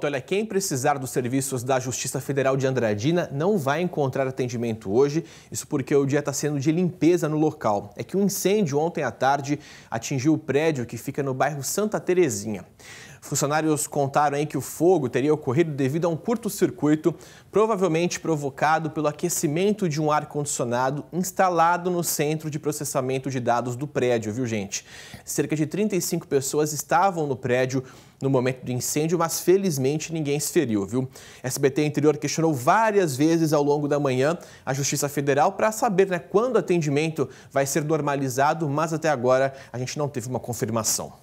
Então, olha, quem precisar dos serviços da Justiça Federal de Andradina não vai encontrar atendimento hoje, isso porque o dia está sendo de limpeza no local. É que um incêndio ontem à tarde atingiu o prédio que fica no bairro Santa Terezinha. Funcionários contaram hein, que o fogo teria ocorrido devido a um curto-circuito, provavelmente provocado pelo aquecimento de um ar-condicionado instalado no centro de processamento de dados do prédio, viu gente? Cerca de 35 pessoas estavam no prédio no momento do incêndio, mas felizmente ninguém se feriu, viu? SBT Interior questionou várias vezes ao longo da manhã a Justiça Federal para saber né, quando o atendimento vai ser normalizado, mas até agora a gente não teve uma confirmação.